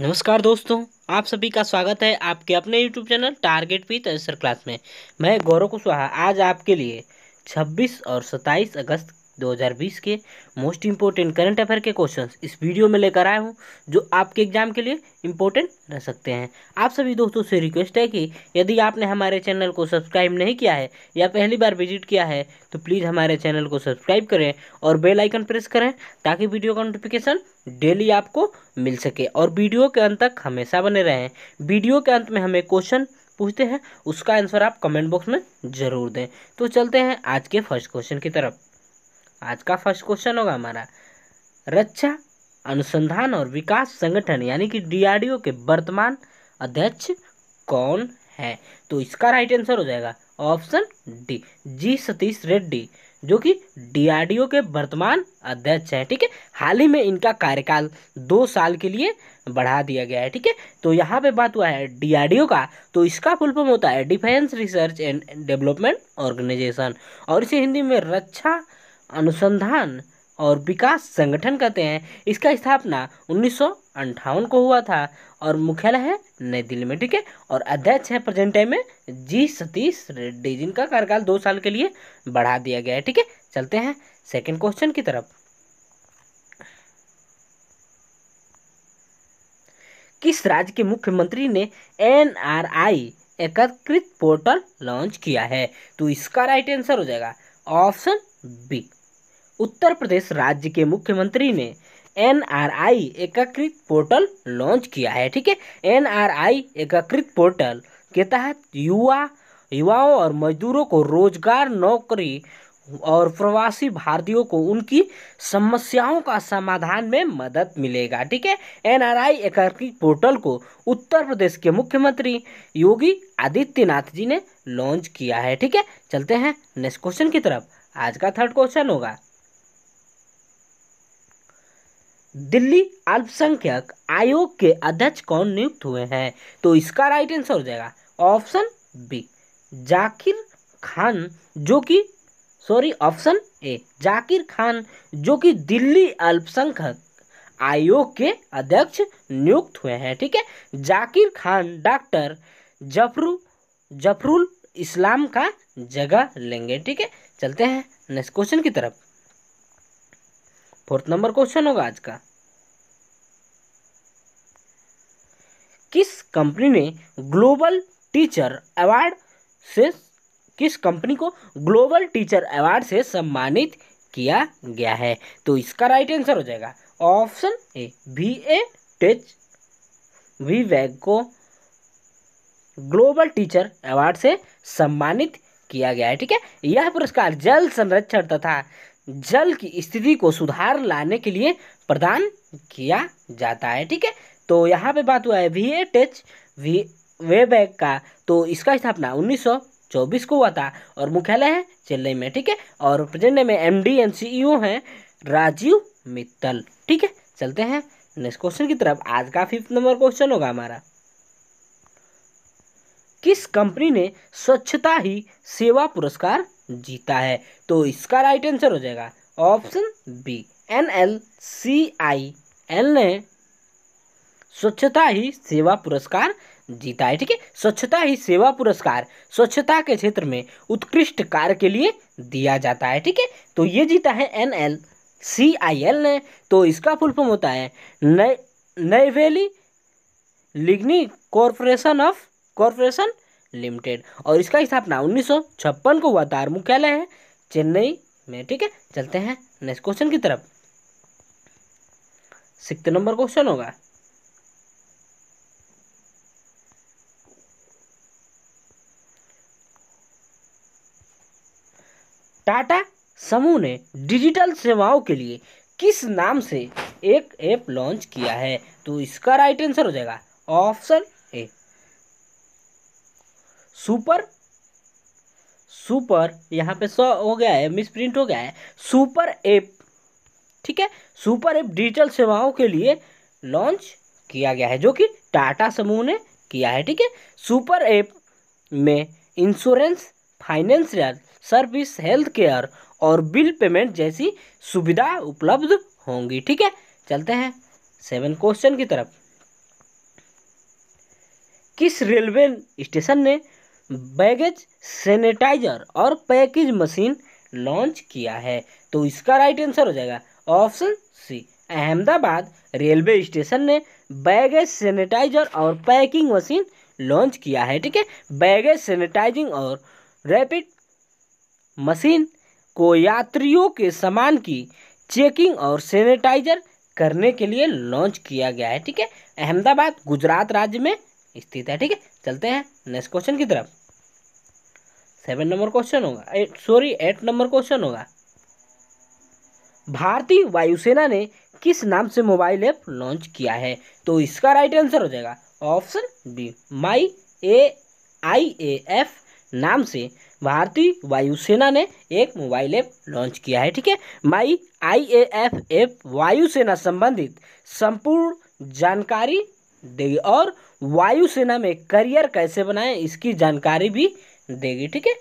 नमस्कार दोस्तों आप सभी का स्वागत है आपके अपने YouTube चैनल टारगेट पी तेसर क्लास में मैं गौरव कुशवाहा आज आपके लिए 26 और 27 अगस्त 2020 के मोस्ट इंपॉर्टेंट करंट अफेयर के क्वेश्चंस इस वीडियो में लेकर आया हूं जो आपके एग्जाम के लिए इम्पोर्टेंट रह सकते हैं आप सभी दोस्तों से रिक्वेस्ट है कि यदि आपने हमारे चैनल को सब्सक्राइब नहीं किया है या पहली बार विजिट किया है तो प्लीज़ हमारे चैनल को सब्सक्राइब करें और बेलाइकन प्रेस करें ताकि वीडियो का नोटिफिकेशन डेली आपको मिल सके और वीडियो के अंत तक हमेशा बने रहें वीडियो के अंत में हमें क्वेश्चन पूछते हैं उसका आंसर आप कमेंट बॉक्स में ज़रूर दें तो चलते हैं आज के फर्स्ट क्वेश्चन की तरफ आज का फर्स्ट क्वेश्चन होगा हमारा रक्षा अनुसंधान और विकास संगठन यानी कि डीआरडीओ के वर्तमान अध्यक्ष कौन है तो इसका राइट आंसर हो जाएगा option D G Satish Reddy जो कि डीआरडीओ के वर्तमान अध्यक्ष हैं ठीक है हाल ही में इनका कार्यकाल दो साल के लिए बढ़ा दिया गया है ठीक है तो यहाँ पे बात हुआ है डीआरडीओ का तो इसका फुल फॉर्म होता है defence research and development organisation और इसे हिंदी में रक्षा अनुसंधान और विकास संगठन कहते हैं इसका स्थापना उन्नीस को हुआ था और मुख्यालय है नई दिल्ली में ठीक है और अध्यक्ष है प्रेजेंट टाइम में जी सतीश रेड्डी जिनका कार्यकाल दो साल के लिए बढ़ा दिया गया है ठीक है चलते हैं सेकंड क्वेश्चन की तरफ किस राज्य के मुख्यमंत्री ने एनआरआई एकत्रित पोर्टल लॉन्च किया है तो इसका राइट आंसर हो जाएगा ऑप्शन बी उत्तर प्रदेश राज्य के मुख्यमंत्री ने एन आर आई एकीकृत पोर्टल लॉन्च किया है ठीक है एन आर आई एकीकृत पोर्टल के तहत युवा युवाओं और मजदूरों को रोजगार नौकरी और प्रवासी भारतीयों को उनकी समस्याओं का समाधान में मदद मिलेगा ठीक है एनआरआई एकीकृत पोर्टल को उत्तर प्रदेश के मुख्यमंत्री योगी आदित्यनाथ जी ने लॉन्च किया है ठीक है चलते हैं नेक्स्ट क्वेश्चन की तरफ आज का थर्ड क्वेश्चन होगा दिल्ली अल्पसंख्यक आयोग के अध्यक्ष कौन नियुक्त हुए हैं तो इसका राइट आंसर हो जाएगा ऑप्शन बी जाकिर खान जो कि sorry option A Zakir Khan जो कि दिल्ली अल्पसंख्यक आयोग के अध्यक्ष नियुक्त हुए हैं ठीक है जाकिर खान डॉक्टर जफरू जफरुल इस्लाम का जगह लेंगे ठीक है चलते हैं नेक्स्ट क्वेश्चन की तरफ फोर्थ नंबर क्वेश्चन होगा आज का किस कंपनी ने ग्लोबल टीचर अवार्ड से किस कंपनी को ग्लोबल टीचर अवार्ड से सम्मानित किया गया है तो इसका राइट आंसर हो जाएगा option A V A tech V Wabag को ग्लोबल टीचर अवार्ड से सम्मानित किया गया है ठीक है यह पुरस्कार जल संरक्षण तथा जल की स्थिति को सुधार लाने के लिए प्रदान किया जाता है ठीक है तो यहाँ पे बात हुआ है V tech V Wabag का तो इसका स्थापना उन्नीस चौबीस को हुआ था और मुख्यालय है चेन्नई में ठीक है और प्रेजेंट में एम डी एन सी है राजीव मित्तल ठीक है चलते हैं नेक्स्ट क्वेश्चन की तरफ आज का फिफ्थ नंबर क्वेश्चन होगा हमारा किस कंपनी ने स्वच्छता ही सेवा पुरस्कार जीता है तो इसका राइट आंसर हो जाएगा option B N L C I L ने स्वच्छता ही सेवा पुरस्कार जीता है ठीक है स्वच्छता ही सेवा पुरस्कार स्वच्छता के क्षेत्र में उत्कृष्ट कार्य के लिए दिया जाता है ठीक है तो ये जीता है N L C I L ने तो इसका फुल फॉर्म होता है Neyveli lignite corporation of corporation limited और इसका स्थापना उन्नीस को हुआ था मुख्यालय है चेन्नई में ठीक है चलते हैं नेक्स्ट क्वेश्चन की तरफ सिक्स नंबर क्वेश्चन होगा टाटा समूह ने डिजिटल सेवाओं के लिए किस नाम से एक ऐप लॉन्च किया है तो इसका राइट आंसर हो जाएगा ऑप्शन ए सुपर सुपर यहाँ पे सौ हो गया है मिस प्रिंट हो गया है सुपर ऐप ठीक है सुपर ऐप डिजिटल सेवाओं के लिए लॉन्च किया गया है जो कि टाटा समूह ने किया है ठीक है सुपर ऐप में insurance financial service health care और बिल पेमेंट जैसी सुविधा उपलब्ध होंगी ठीक है चलते हैं सेवन क्वेश्चन की तरफ किस रेलवे स्टेशन ने बैगेज सैनिटाइजर और पैकेज मशीन लॉन्च किया है तो इसका राइट आंसर हो जाएगा option C Ahmedabad railway station ने बैगेज सैनिटाइजर और पैकिंग मशीन लॉन्च किया है ठीक है बैगेज सैनिटाइजिंग और रैपिड मशीन को यात्रियों के सामान की चेकिंग और सैनिटाइजर करने के लिए लॉन्च किया गया है ठीक है अहमदाबाद गुजरात राज्य में स्थित है ठीक है चलते हैं नेक्स्ट क्वेश्चन की तरफ सेवन नंबर क्वेश्चन होगा सॉरी एट नंबर क्वेश्चन होगा भारतीय वायुसेना ने किस नाम से मोबाइल ऐप लॉन्च किया है तो इसका राइट आंसर हो जाएगा option B my A I A F नाम से भारतीय वायुसेना ने एक मोबाइल ऐप लॉन्च किया है ठीक है माई आई ए एफ एफ वायुसेना संबंधित संपूर्ण जानकारी देगी और वायुसेना में करियर कैसे बनाएं इसकी जानकारी भी देगी ठीक है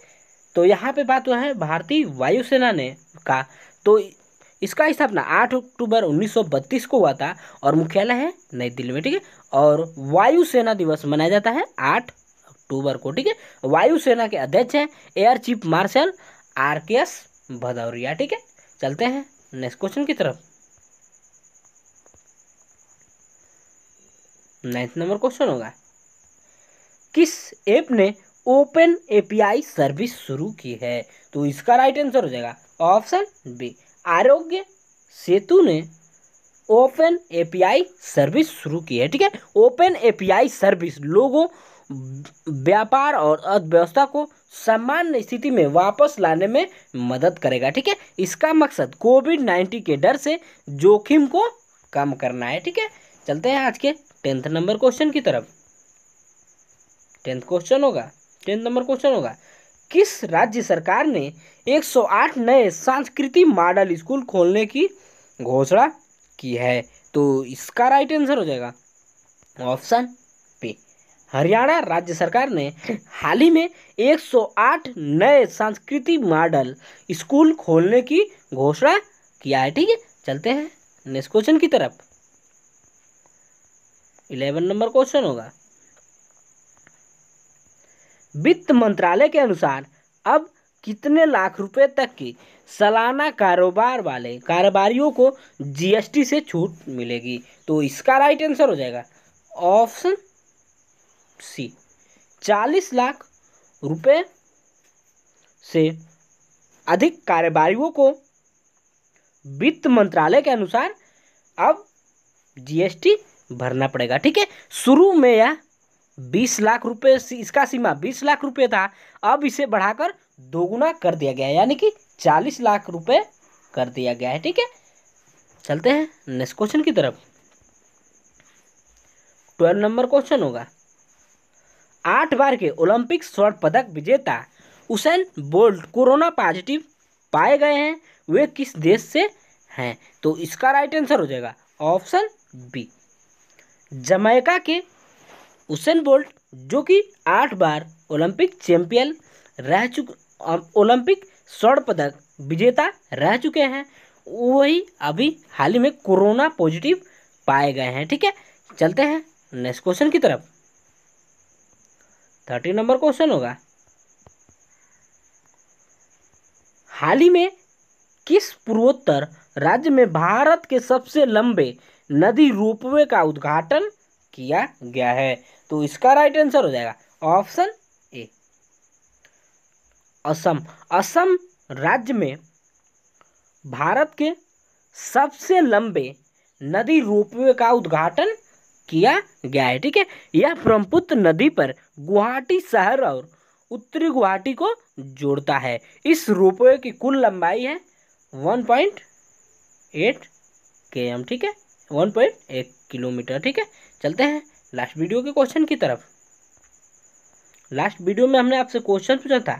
तो यहाँ पे बात हुआ है भारतीय वायुसेना ने का तो इसका स्थापना आठ अक्टूबर 1932 को हुआ था और मुख्यालय है नई दिल्ली में ठीक है और वायुसेना दिवस मनाया जाता है आठ अक्टूबर को ठीक है वायुसेना के अध्यक्ष हैं air chief marshal R K S Bhadauria ठीक है चलते हैं नेक्स्ट क्वेश्चन की तरफ नाइन्थ नंबर क्वेश्चन होगा किस ऐप ने ओपन एपीआई सर्विस शुरू की है तो इसका राइट आंसर हो जाएगा ऑप्शन बी आरोग्य सेतु ने ओपन एपीआई सर्विस शुरू की है ठीक है ओपन एपीआई सर्विस लोगों व्यापार और अर्थव्यवस्था को सामान्य स्थिति में वापस लाने में मदद करेगा ठीक है इसका मकसद कोविड नाइन्टीन के डर से जोखिम को कम करना है ठीक है चलते हैं आज के टेंथ नंबर क्वेश्चन की तरफ टेंथ क्वेश्चन होगा टेंथ नंबर क्वेश्चन होगा किस राज्य सरकार ने 108 नए सांस्कृतिक मॉडल स्कूल खोलने की घोषणा की है तो इसका राइट आंसर हो जाएगा ऑप्शन हरियाणा राज्य सरकार ने हाल ही में 108 नए संस्कृति मॉडल स्कूल खोलने की घोषणा किया है ठीक है चलते हैं नेक्स्ट क्वेश्चन की तरफ इलेवन नंबर क्वेश्चन होगा वित्त मंत्रालय के अनुसार अब कितने लाख रुपए तक की सालाना कारोबार वाले कारोबारियों को जीएसटी से छूट मिलेगी तो इसका राइट आंसर हो जाएगा ऑप्शन सी चालीस लाख रुपए से अधिक कारोबारियों को वित्त मंत्रालय के अनुसार अब जीएसटी भरना पड़ेगा ठीक है शुरू में यह बीस लाख रुपए इसका सीमा बीस लाख रुपए था अब इसे बढ़ाकर दोगुना कर दिया गया है यानी कि चालीस लाख रुपए कर दिया गया है ठीक है चलते हैं नेक्स्ट क्वेश्चन की तरफ ट्वेल्व नंबर क्वेश्चन होगा आठ बार के ओलंपिक स्वर्ण पदक विजेता उसेन बोल्ट कोरोना पॉजिटिव पाए गए हैं वे किस देश से हैं तो इसका राइट आंसर हो जाएगा ऑप्शन बी जमैका के उसेन बोल्ट जो कि आठ बार ओलंपिक चैंपियन रह चुके ओलंपिक स्वर्ण पदक विजेता रह चुके हैं वही अभी हाल ही में कोरोना पॉजिटिव पाए गए हैं ठीक है चलते हैं नेक्स्ट क्वेश्चन की तरफ थर्टी नंबर क्वेश्चन होगा हाल ही में किस पूर्वोत्तर राज्य में भारत के सबसे लंबे नदी रोपवे का उद्घाटन किया गया है तो इसका राइट आंसर हो जाएगा ऑप्शन ए असम असम राज्य में भारत के सबसे लंबे नदी रोपवे का उद्घाटन किया गया है ठीक है यह ब्रह्मपुत्र नदी पर गुवाहाटी शहर और उत्तरी गुवाहाटी को जोड़ता है इस रोपवे की कुल लंबाई है one point eight K M ठीक है वन पॉइंट एक किलोमीटर ठीक है चलते हैं लास्ट वीडियो के क्वेश्चन की तरफ लास्ट वीडियो में हमने आपसे क्वेश्चन पूछा था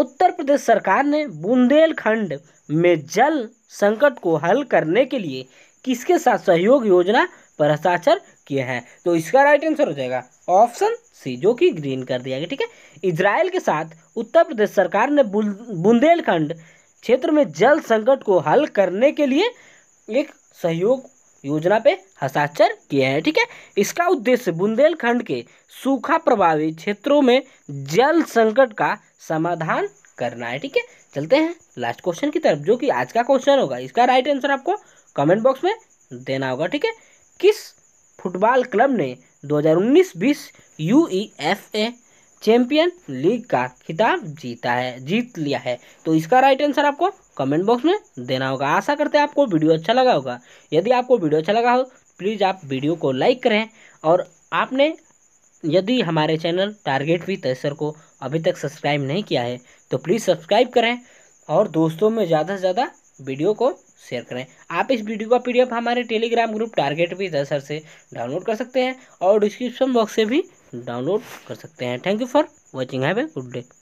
उत्तर प्रदेश सरकार ने बुंदेलखंड में जल संकट को हल करने के लिए किसके साथ सहयोग योजना पर हस्ताक्षर किए हैं तो इसका राइट आंसर हो जाएगा ऑप्शन सी जो कि ग्रीन कर दिया गया ठीक है इसराइल के साथ उत्तर प्रदेश सरकार ने बुंदेलखंड क्षेत्र में जल संकट को हल करने के लिए एक सहयोग योजना पे हस्ताक्षर किए हैं ठीक है इसका उद्देश्य बुंदेलखंड के सूखा प्रभावित क्षेत्रों में जल संकट का समाधान करना है ठीक है चलते हैं लास्ट क्वेश्चन की तरफ जो कि आज का क्वेश्चन होगा इसका राइट आंसर आपको कमेंट बॉक्स में देना होगा ठीक है किस फुटबॉल क्लब ने 2019-20 यूईएफए चैंपियन लीग का खिताब जीता है जीत लिया है तो इसका राइट आंसर आपको कमेंट बॉक्स में देना होगा आशा करते हैं आपको वीडियो अच्छा लगा होगा यदि आपको वीडियो अच्छा लगा हो प्लीज़ आप वीडियो को लाइक करें और आपने यदि हमारे चैनल टारगेट भी तहसर को अभी तक सब्सक्राइब नहीं किया है तो प्लीज़ सब्सक्राइब करें और दोस्तों में ज़्यादा से ज़्यादा वीडियो को शेयर करें आप इस वीडियो का पीडीएफ हमारे टेलीग्राम ग्रुप टारगेट भी दस से डाउनलोड कर सकते हैं और डिस्क्रिप्शन बॉक्स से भी डाउनलोड कर सकते हैं thank you for watching have a good day